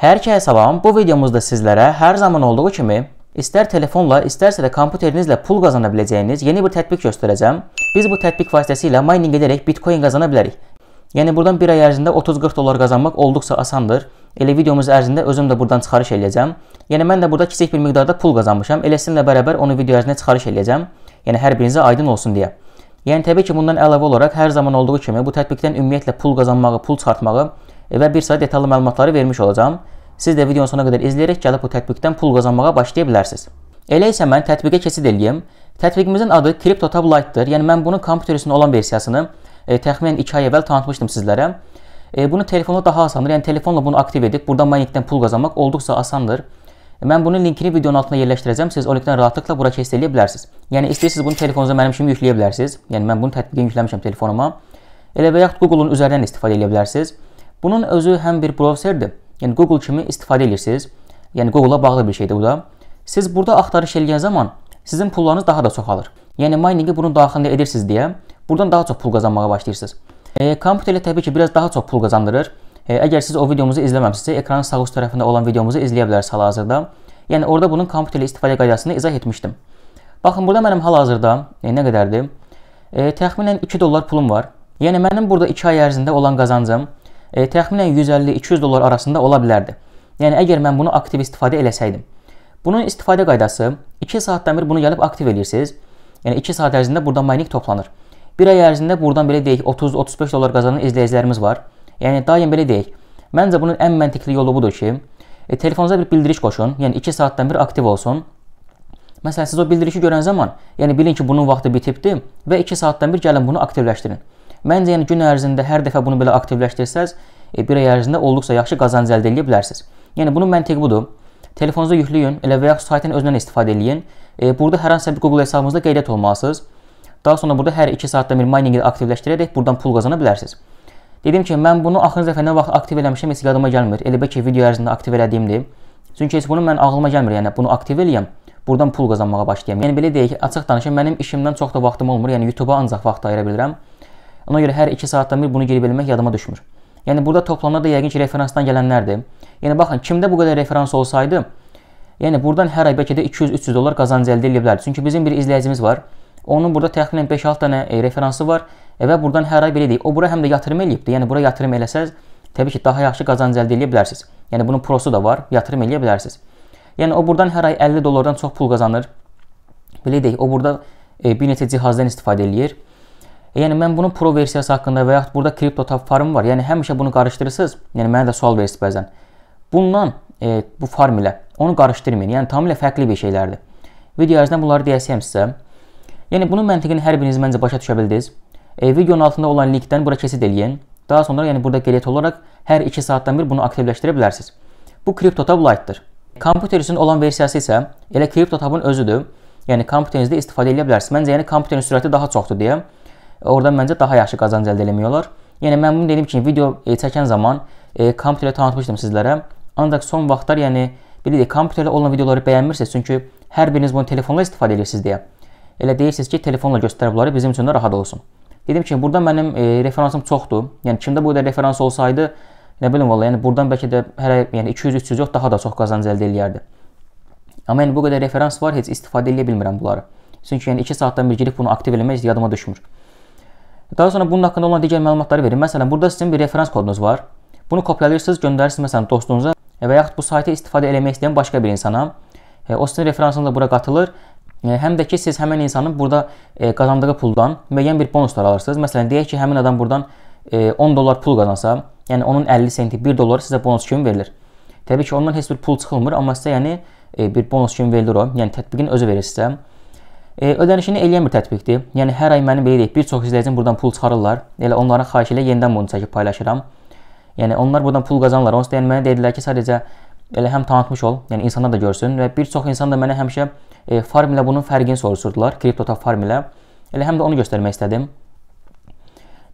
Hər kəsə salam. Bu videomuzda sizlərə hər zaman olduğu kimi istər telefonla, istərsə də kompüterinizlə pul qazana biləcəyiniz yeni bir tətbiq göstərəcəm. Biz bu tətbiq vasitəsilə mining edərək Bitcoin qazana bilərik. Yəni buradan 1 ay ərzində 30-40 dollar qazanmaq olduqca asandır. Elə videomuz ərzində özüm də buradan çıxarış eləyəcəm. Yəni mən də burada kiçik bir miqdarda pul qazanmışam. Elə sizinlə bərabər onu video ərzində çıxarış eləyəcəm. Yəni hər birinizə aydın olsun deyə. Yəni təbii ki, bundan əlavə olaraq hər zaman olduğu kimi bu tətbiqdən ümumiyyətlə pul qazanmağı, pul çıxartmağı və bir sıra detallı məlumatları vermiş olacağam. Siz də videonun sona qədər izləyərək gəlib bu tətbiqdən pul qazanmağa başlaya bilərsiniz. Elə isə mən tətbiqə keçid eləyim. Tətbiqimizin adı CryptoTab Lite-dır. Yəni mən bunun kompüter üstündə olan versiyasını e, təxminən 2 ay əvvəl tanıtmışdım sizlərə. E, bunu telefonla daha asandır. Yəni telefonla bunu aktiv edib buradan mining-dən pul qazanmaq olduqca asandır. E, mən bunun linkini videonun altına yerləşdirəcəm. Siz o linkdən rahatlıqla bura keçid eləyə bilərsiniz. Yəni istəyirsiniz bunu telefonunuza mənim kimi yükləyə bilərsiniz. Yəni mən bunu tətbiqini yükləmişəm telefonuma. Elə və yaxud Google-un üzərindən istifadə edə bilərsiniz. Bunun özü həm bir browserdir, yəni Google kimi istifadə edirsiniz. Yəni Google-a bağlı bir şeydir bu da. Siz burada axtarış edən zaman sizin pullarınız daha da çoxalır. Yəni miningi bunun daxilində edirsiniz deyə buradan daha çox pul qazanmağa başlayırsınız. E, kompüterlə təbii ki, biraz daha çox pul qazandırır. E, əgər siz o videomuzu izləməmisinizsə, ekranın sağ üst tərəfində olan videomuzu izləyə bilərsiniz hal-hazırda. Yəni orada bunun kompüterlə istifadə qaydasını izah etmişdim. Baxın, burada mənim hal-hazırda e, nə qədərdir? E, təxminən 2 dollar pulum var. Yəni mənim burada 2 ay ərzində olan qazancım e, təxminən 150-200 dollar arasında ola bilərdi. Yəni əgər mən bunu aktiv istifadə eləsəydim. Bunun istifadə qaydası 2 saatdan bir bunu gəlib aktiv eləyirsiniz. Yəni 2 saat ərzində burada mining toplanır. Bir ay ərzində buradan belə deyək 30-35 dollar qazanan izləyicilərimiz var. Yəni daim belə deyək. Məncə bunun ən məntiqli yolu budur ki, e, telefonunuza bir bildiriş qoşun. Yəni 2 saatdan bir aktiv olsun. Məsələn siz o bildirişi görən zaman, yəni bilin ki, bunun vaxtı bitibdi və 2 saatdan bir gəlin bunu aktivləşdirin. Məncə yəni gün ərzində hər dəfə bunu belə aktivləşdirsəz, e, bir ay ərzində olduqca yaxşı qazanc əldə edə bilərsiniz. Yəni bunun məntiqi budur. Telefonunuza yükləyin, elə və ya saytın özündən istifadə eləyin. E, burada hər hansı bir Google hesabınızda qeydiyyat olmalısınız. Daha sonra burada hər 2 saatda bir miningi aktivləşdirərək buradan pul qazana bilərsiniz. Dedim ki, mən bunu axırıncı dəfə nə vaxt aktiv eləmişəm heç yadıma gəlmir. Elə bəlkə video ərzində aktiv elədiyimdir. Çünki heç bunu mən ağlıma gəlmir, yəni bunu aktiv eləyəm, buradan pul qazanmağa başlayım. Yəni belə deyək, açıq danışım, mənim işimdən çox da vaxtım olmur. Yəni YouTube-a ancaq vaxt ayıra bilirəm. Ona görə hər 2 saatdan bir bunu geri bilmək yadıma düşmür. Yəni burada toplamda da yəqin ki, referansdan gələnlərdir. Yəni baxın, kimdə bu qədər referans olsaydı, yəni buradan hər ay bəlkə də 200-300 dollar qazanc əldə edə bilərdi. Çünki bizim bir izləyicimiz var. Onun burada təxminən 5-6 dənə e, referansı var və buradan hər ay belə deyək, o bura həm də yatırım eləyibdi. Yəni bura yatırım eləsəz, təbii ki, daha yaxşı qazanc əldə edə bilərsiniz. Yəni bunun prosu da var, yatırım eləyə bilərsiniz. Yəni o buradan hər ay 50 dollardan çox pul qazanır. Belə deyək, o burada e, bir neçə cihazdan istifadə eləyir. Yəni mən bunun pro versiyası haqqında və yaxud burada kripto tab farm var. Yəni həmişə bunu qarışdırırsınız. Yəni mənə də sual verirsiniz bəzən. Bundan e, bu farm ilə onu qarışdırmayın. Yəni tamamilə fərqli bir şeylərdir. Video ərzində bunları deyəsəm sizə. Yəni bunun məntiqini hər biriniz məncə başa düşə bildiniz. E, videonun altında olan linkdən bura keçid eləyin. Daha sonra yəni burada qeyd olaraq hər 2 saatdan bir bunu aktivləşdirə bilərsiniz. Bu CryptoTab Lite-dır. Kompüter üçün olan versiyası isə elə CryptoTab-ın özüdür. Yəni kompüterinizdə istifadə edə bilərsiniz. Məncə yəni kompüterin sürəti daha çoxdur deyə Oradan məncə daha yaxşı qazanc əldə eləmək olar. Yəni mən bunu dedim ki, video e, çəkən zaman e, kompüterlə tanıtmışdım sizlərə. Ancaq son vaxtlar, yəni bilirik, kompüterlə olan videoları bəyənmirsiniz, çünki hər biriniz bunu telefonla istifadə edirsiniz deyə. Elə deyirsiniz ki, telefonla göstərə bunları bizim üçün də rahat olsun. Dedim ki, burada mənim e, referansım çoxdur. Yəni kimdə bu qədər referans olsaydı, nə bilim vallah, yəni burdan bəlkə də hər ay yəni 200-300 yox, daha da çox qazanc əldə edərdi. Amma yəni bu qədər referans var, heç istifadə edə bilmirəm bunları. Çünki yəni 2 saatdan bir girib bunu aktiv eləmək yadıma düşmür. Daha sonra bunun haqqında olan digər məlumatları verin. Məsələn, burada sizin bir referans kodunuz var. Bunu kopyalayırsınız, göndərirsiniz məsələn dostunuza e, və yaxud bu saytı istifadə eləmək istəyən başqa bir insana. E, o sizin referansınızla bura qatılır. E, həm də ki, siz həmin insanın burada qazandığı puldan müəyyən bir bonuslar alırsınız. Məsələn, deyək ki, həmin adam buradan 10 dollar pul qazansa, yəni onun 50 senti 1 dolları sizə bonus kimi verilir. Təbii ki, ondan heç bir pul çıxılmır, amma sizə yəni bir bonus kimi verilir o. Yəni tətbiqin özü verir sizə. E, ödənişini eləyən bir tətbiqdir. Yəni hər ay mənim belə deyək, bir çox izləyicim buradan pul çıxarırlar. Elə onların xahişi ilə yenidən bunu çəkib paylaşıram. Yəni onlar buradan pul qazanırlar. Onsuz da yəni mənə dedilər ki, sadəcə elə həm tanıtmış ol, yəni insanlar da görsün və bir çox insan da mənə həmişə e, farmlə bunun fərqini soruşurdular, kriptota farmlə. Elə həm də onu göstərmək istədim.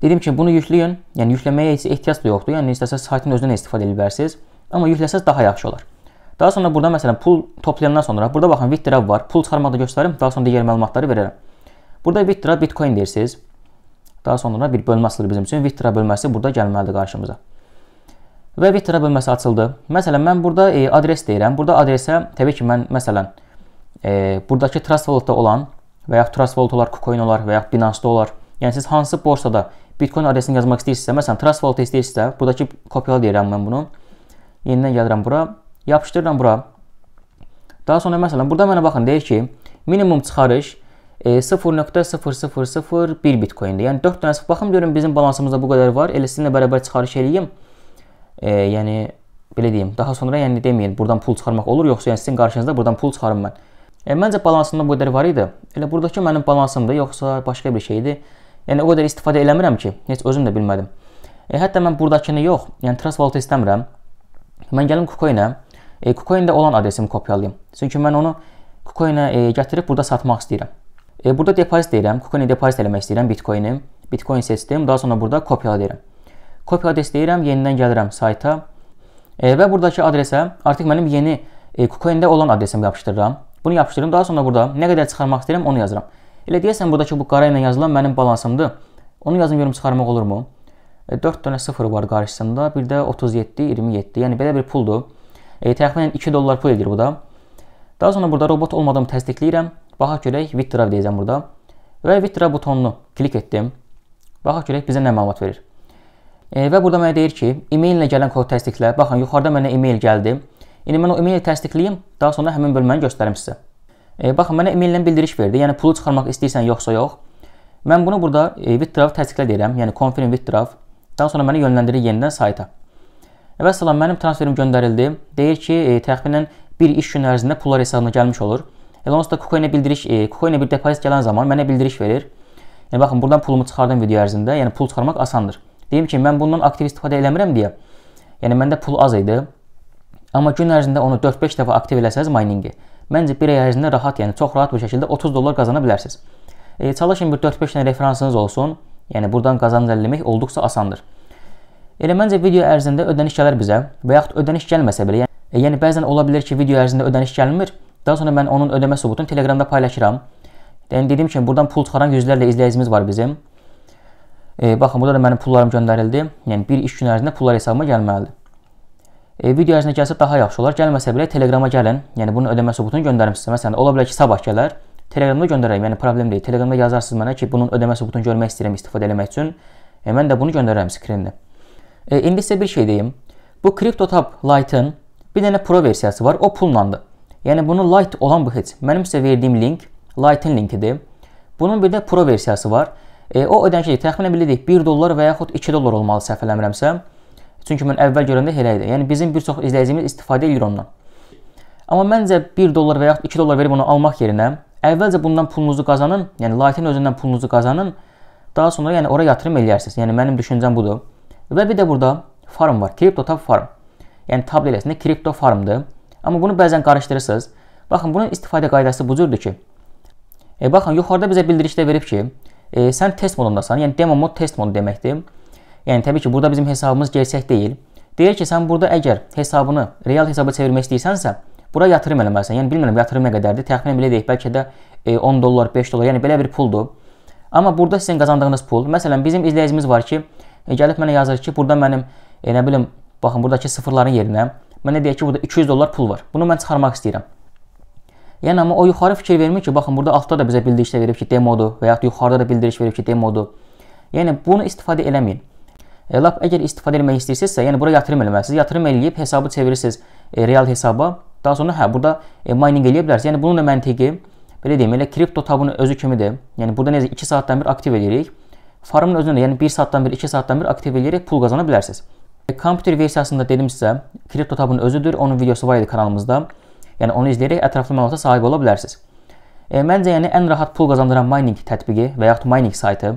Dedim ki, bunu yükləyin. Yəni yükləməyə heç ehtiyac da yoxdur. Yəni istəsəz saytın özündən istifadə edə bilərsiniz. Amma yükləsəz daha yaxşı olar. Daha sonra burada məsələn pul toplayandan sonra burada baxın withdraw var. Pul çıxarmaqda göstərim, daha sonra digər məlumatları verərəm. Burada withdraw Bitcoin deyirsiniz. Daha sonra bir bölmə açılır bizim üçün. Withdraw bölməsi burada gəlməlidir qarşımıza. Və withdraw bölməsi açıldı. Məsələn mən burada e, adres deyirəm. Burada adresə təbii ki mən məsələn e, buradakı Trust Wallet-da olan və ya Trust Wallet olar, KuCoin olar və ya Binance-da olar. Yəni siz hansı borsada Bitcoin adresini yazmaq istəyirsinizsə, məsələn Trust Wallet istəyirsinizsə, buradakı kopyala deyirəm mən bunu. Yenidən gəlirəm bura. Yapışdırıram bura. Daha sonra məsələn, burada mənə baxın, deyir ki, minimum çıxarış e, 0.0001 Bitcoin-dir. Yəni 4 dənə sıfır baxım görüm bizim balansımızda bu qədər var. Elə sizinlə bərabər çıxarış eləyim. E, yəni belə deyim, daha sonra yəni deməyin, buradan pul çıxarmaq olur, yoxsa yəni sizin qarşınızda buradan pul çıxarım mən. E, məncə balansımda bu qədər var idi. Elə burdakı mənim balansımdır, yoxsa başqa bir şeydir. Yəni o qədər istifadə eləmirəm ki, heç özüm də bilmədim. E, hətta mən burdakını yox, yəni Trust Wallet istəmirəm. Mən gəlim KuCoin-ə e, KuCoin-də olan adresimi kopyalayım. Çünki mən onu KuCoin-ə e, gətirib burada satmaq istəyirəm. E, burada depozit deyirəm, KuCoin-i depozit eləmək istəyirəm Bitcoin-i. Bitcoin seçdim, daha sonra burada kopyala deyirəm. Kopyala adres deyirəm, yenidən gəlirəm sayta e, və buradakı adresə artıq mənim yeni e, KuCoin-də olan adresimi yapışdırıram. Bunu yapışdırıram, daha sonra burada nə qədər çıxarmaq istəyirəm onu yazıram. Elə deyəsən buradakı bu qara ilə yazılan mənim balansımdır. Onu yazım görüm çıxarmaq olurmu? 4 e, dənə 0 var qarşısında, bir də 37, 27. Yəni belə bir puldur. E, təxminən 2 dollar pul edir bu da. Daha sonra burada robot olmadığımı təsdiqləyirəm. Baxaq görək, withdraw deyəcəm burada. Və withdraw butonunu klik etdim. Baxaq görək bizə nə məlumat verir. E, və burada mənə deyir ki, e-mail ilə gələn kod təsdiqlə. Baxın, yuxarıda mənə e-mail gəldi. İndi mən o e-maili təsdiqləyim, daha sonra həmin bölməni göstərim sizə. E, baxın, mənə e-maillə bildiriş verdi. Yəni pulu çıxarmaq istəyirsən yoxsa yox. Mən bunu burada e, withdraw təsdiqlə deyirəm. Yəni confirm withdraw. Daha sonra məni yönləndirir yenidən sayta. Və e, salam, mənim transferim göndərildi. Deyir ki, e, təxminən bir iş gün ərzində pullar hesabına gəlmiş olur. Elon Musk da Kuko ilə bildiriş, e, Kuko ilə bir depozit gələn zaman mənə bildiriş verir. Yəni baxın, burdan pulumu çıxardım video ərzində. Yəni pul çıxarmaq asandır. Deyim ki, mən bundan aktiv istifadə eləmirəm deyə. Yəni məndə pul az idi. Amma gün ərzində onu 4-5 dəfə aktiv eləsəz miningi, məncə bir ay ərzində rahat, yəni çox rahat bir şəkildə 30 dollar qazana bilərsiniz. E, çalışın bir 4-5 dənə referansınız olsun. Yəni buradan qazanc əlləmək olduqca asandır. Elə məncə video ərzində ödəniş gələr bizə və yaxud ödəniş gəlməsə belə, yəni, e, yəni bəzən ola bilər ki, video ərzində ödəniş gəlmir. Daha sonra mən onun ödəmə sübutunu Telegramda paylaşıram. Yəni dediyim kimi burdan pul çıxaran yüzlərlə izləyicimiz var bizim. E, baxın, burada da mənim pullarım göndərildi. Yəni 1-2 gün ərzində pullar hesabıma gəlməlidir. E, video ərzində gəlsə daha yaxşı olar. Gəlməsə belə Telegrama gəlin. Yəni bunun ödəmə sübutunu göndərim sizə. Məsələn, ola bilər ki, sabah gələr. Telegramda göndərərəm. Yəni problem deyil. Telegramda yazarsınız mənə ki, bunun ödəmə sübutunu görmək istəyirəm istifadə etmək üçün. E, mən də bunu göndərərəm skrinlə. E, indi sizə bir şey deyim. Bu CryptoTab Lite'ın bir dənə Pro versiyası var. O pullandı. Yəni bunu Lite olan bu heç. Mənim sizə verdiyim link Lite'ın linkidir. Bunun bir də Pro versiyası var. E, o ödənişi təxminən bilirik 1 dollar və yaxud 2 dollar olmalı səhv eləmirəmsə. Çünki mən əvvəl görəndə elə idi. Yəni bizim bir çox izləyicimiz istifadə edir ondan. Amma məncə 1 dollar və yaxud 2 dollar verib onu almaq yerinə əvvəlcə bundan pulunuzu qazanın, yəni Lite-in özündən pulunuzu qazanın. Daha sonra yəni ora yatırım eləyərsiniz. Yəni mənim düşüncəm budur. Və bir də burada farm var. CryptoTab farm. Yəni tab eləsində kripto farmdır. Amma bunu bəzən qarışdırırsınız. Baxın, bunun istifadə qaydası bu cürdür ki, e, baxın, yuxarıda bizə bildirişdə verib ki, e, sən test modundasan, yəni demo mod test modu deməkdir. Yəni təbii ki, burada bizim hesabımız gerçək deyil. Deyir ki, sən burada əgər hesabını real hesaba çevirmək istəyirsənsə, bura yatırım eləməlisən. Yəni bilmirəm yatırım nə qədərdir. Təxminən belə deyək, bəlkə də e, 10 dollar, 5 dollar, yəni belə bir puldur. Amma burada sizin qazandığınız pul, məsələn, bizim izləyicimiz var ki, E, gəlib mənə yazır ki, burada mənim, e, nə bilim, baxın, buradakı sıfırların yerinə mənə deyək ki, burada 200 dollar pul var. Bunu mən çıxarmaq istəyirəm. Yəni amma o yuxarı fikir vermir ki, baxın burada altda da bizə bildirişdə verib ki, demodur və ya yuxarıda da bildiriş verib ki, demodur. Yəni bunu istifadə eləməyin. E, lap əgər istifadə etmək istəyirsinizsə, yəni bura yatırım eləməlisiniz. Yatırım eləyib hesabı çevirirsiniz e, real hesaba. Daha sonra hə burada e, mining eləyə bilərsiniz. Yəni bunun da məntiqi belə deyim, elə kripto tabının özü kimidir. Yəni burada necə 2 saatdan bir aktiv edirik. Farmın özünə, yəni 1 saatdan bir, 2 saatdan bir aktiv eləyərək pul qazana bilərsiniz. E, kompüter versiyasında dedim sizə, kripto tabın özüdür, onun videosu var idi kanalımızda. Yəni onu izləyərək ətraflı məlumata sahib ola bilərsiniz. E, məncə yəni ən rahat pul qazandıran mining tətbiqi və yaxud mining saytı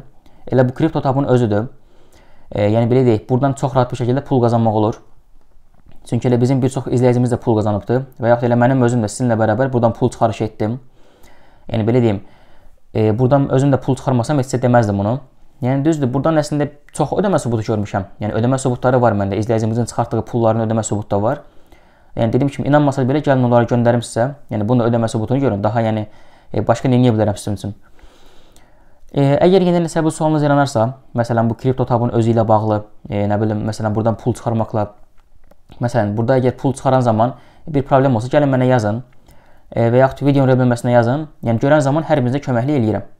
elə bu kripto tabın özüdür. E, yəni belə deyək, burdan çox rahat bir şəkildə pul qazanmaq olur. Çünki elə bizim bir çox izləyicimiz də pul qazanıbdı və yaxud elə mənim özüm də sizinlə bərabər burdan pul çıxarış etdim. Yəni belə deyim, e, burdan özüm də pul çıxarmasam heç deməzdim bunu. Yəni düzdür, burdan əslində çox ödəmə sübutu görmüşəm. Yəni ödəmə sübutları var məndə. İzləyicimizin çıxartdığı pulların ödəmə sübutu da var. Yəni dediyim kimi inanmasaz belə gəlin onları göndərim sizə. Yəni bunun ödəmə sübutunu görün. Daha yəni e, başqa nə edə bilərəm sizin üçün? E, əgər yenə nəsə bu sualınız yaranarsa, məsələn bu kripto tabın özü ilə bağlı, e, nə bilim, məsələn burdan pul çıxarmaqla məsələn burada əgər pul çıxaran zaman bir problem olsa gəlin mənə yazın. E, və yaxud videonun rəbləməsinə yazın. Yəni görən zaman hər birinizə köməklik eləyirəm.